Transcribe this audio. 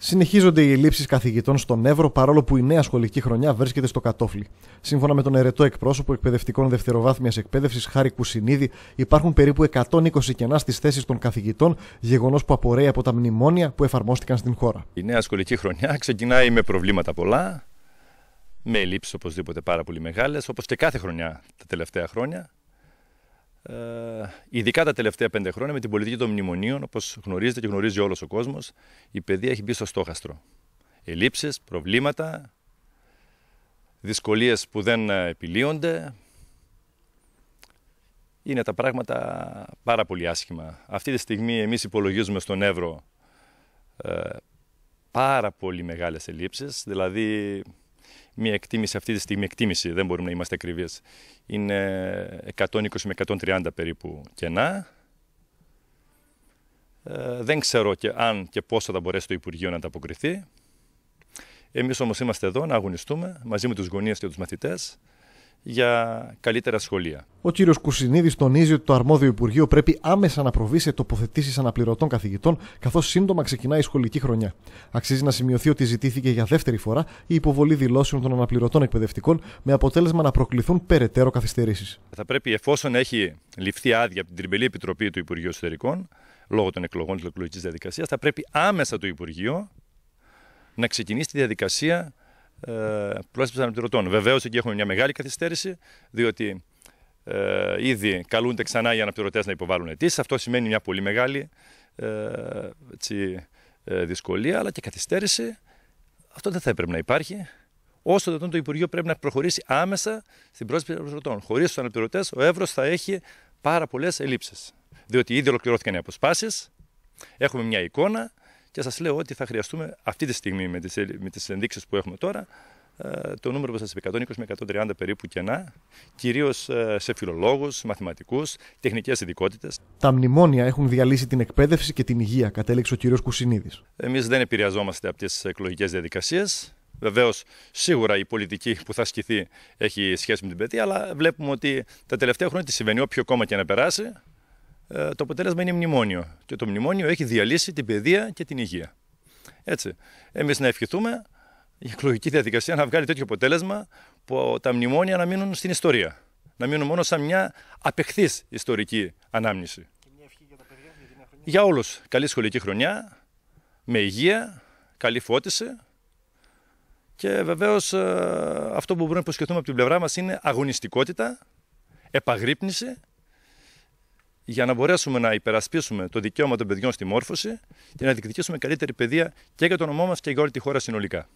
Συνεχίζονται οι ελλείψει καθηγητών στον Εύρο παρόλο που η νέα σχολική χρονιά βρίσκεται στο κατόφλι. Σύμφωνα με τον ερετό εκπρόσωπο εκπαιδευτικών δευτεροβάθμιας εκπαίδευσης, Χάρη Κουσινίδη, υπάρχουν περίπου 120 κενά στις θέσεις των καθηγητών, γεγονός που απορρέει από τα μνημόνια που εφαρμόστηκαν στην χώρα. Η νέα σχολική χρονιά ξεκινάει με προβλήματα πολλά, με ελλείψεις οπωσδήποτε πάρα πολύ μεγάλες, όπως και κάθε χρονιά τα τελευταία χρόνια. Ε, ειδικά τα τελευταία πέντε χρόνια με την πολιτική των μνημονίων, όπως γνωρίζετε και γνωρίζει όλος ο κόσμος, η παιδεία έχει μπει στο στόχαστρο. Ελλείψεις, προβλήματα, δυσκολίες που δεν ε, επιλύονται. Είναι τα πράγματα πάρα πολύ άσχημα. Αυτή τη στιγμή εμείς υπολογίζουμε στον Εύρο ε, πάρα πολύ μεγάλες ελλείψεις, δηλαδή μια εκτίμηση αυτή τη στιγμή, εκτίμηση, δεν μπορούμε να είμαστε ακριβείς, είναι 120 με 130 περίπου κενά. Ε, δεν ξέρω και αν και πόσο θα μπορέσει το Υπουργείο να ανταποκριθεί. Εμείς όμως είμαστε εδώ να αγωνιστούμε μαζί με τους γονείς και τους μαθητές για καλύτερα σχολεία. Ο κύριος Κουσινίδη τονίζει ότι το αρμόδιο Υπουργείο πρέπει άμεσα να προβεί σε τοποθετήσεις αναπληρωτών καθηγητών, καθώς σύντομα ξεκινάει η σχολική χρονιά. Αξίζει να σημειωθεί ότι ζητήθηκε για δεύτερη φορά η υποβολή δηλώσεων των αναπληρωτών εκπαιδευτικών, με αποτέλεσμα να προκληθούν περαιτέρω καθυστερήσεις. Θα πρέπει, εφόσον έχει ληφθεί άδεια από την Τριμπελή Επιτροπή του Υπουργείου Εσωτερικών, λόγω των εκλογών της εκλογικής διαδικασίας, θα πρέπει άμεσα το Υπουργείο να ξεκινήσει τη διαδικασία πρόσφυγε αναπληρωτών. Βεβαίως εκεί έχουμε μια μεγάλη καθυστέρηση, διότι ε, ήδη καλούνται ξανά οι αναπληρωτές να υποβάλουν αιτήσεις. Αυτό σημαίνει μια πολύ μεγάλη ε, έτσι, ε, δυσκολία, αλλά και καθυστέρηση. Αυτό δεν θα έπρεπε να υπάρχει. Όσο δυνατόν το Υπουργείο πρέπει να προχωρήσει άμεσα στην των αναπληρωτών. Χωρίς τους αναπληρωτές, ο Εύρος θα έχει πάρα πολλές ελλείψεις. Διότι ήδη ολοκληρώθηκαν οι αποσπάσεις, έχουμε μια εικόνα και σας λέω ότι θα χρειαστούμε αυτή τη στιγμή με τις ενδείξεις που έχουμε τώρα ε, το νούμερο που σας είπε, 120 με 130 περίπου κενά, κυρίως ε, σε φιλολόγους, μαθηματικούς, τεχνικές ειδικότητες. Τα μνημόνια έχουν διαλύσει την εκπαίδευση και την υγεία, κατέληξε ο κύριος Κουσινίδης. Εμείς δεν επηρεαζόμαστε από τις εκλογικές διαδικασίες. Βεβαίως, σίγουρα η πολιτική που θα ασκηθεί έχει σχέση με την παιδεία, αλλά βλέπουμε ότι τα τελευταία χρόνια τη συμβαίνει, όποιο κόμμα και να περάσει, ε, το αποτέλεσμα είναι μνημόνιο. Και το μνημόνιο έχει διαλύσει την παιδεία και την υγεία. Έτσι. Εμείς να ευχηθούμε η εκλογική διαδικασία να βγάλει τέτοιο αποτέλεσμα που τα μνημόνια να μείνουν στην ιστορία. Να μείνουν μόνο σαν μια απεχθής ιστορική ανάμνηση. Και μια ευχή για τα παιδιά, για, για όλους. Καλή σχολική χρονιά, με υγεία, καλή φώτιση. Και βεβαίως, ε, αυτό που μπορούμε να υποσχεθούμε από την πλευρά μας είναι αγωνιστικότητα, επαγρύπνηση για να μπορέσουμε να υπερασπίσουμε το δικαίωμα των παιδιών στη μόρφωση και να διεκδικήσουμε καλύτερη παιδεία και για τον νομό μας και για όλη τη χώρα συνολικά.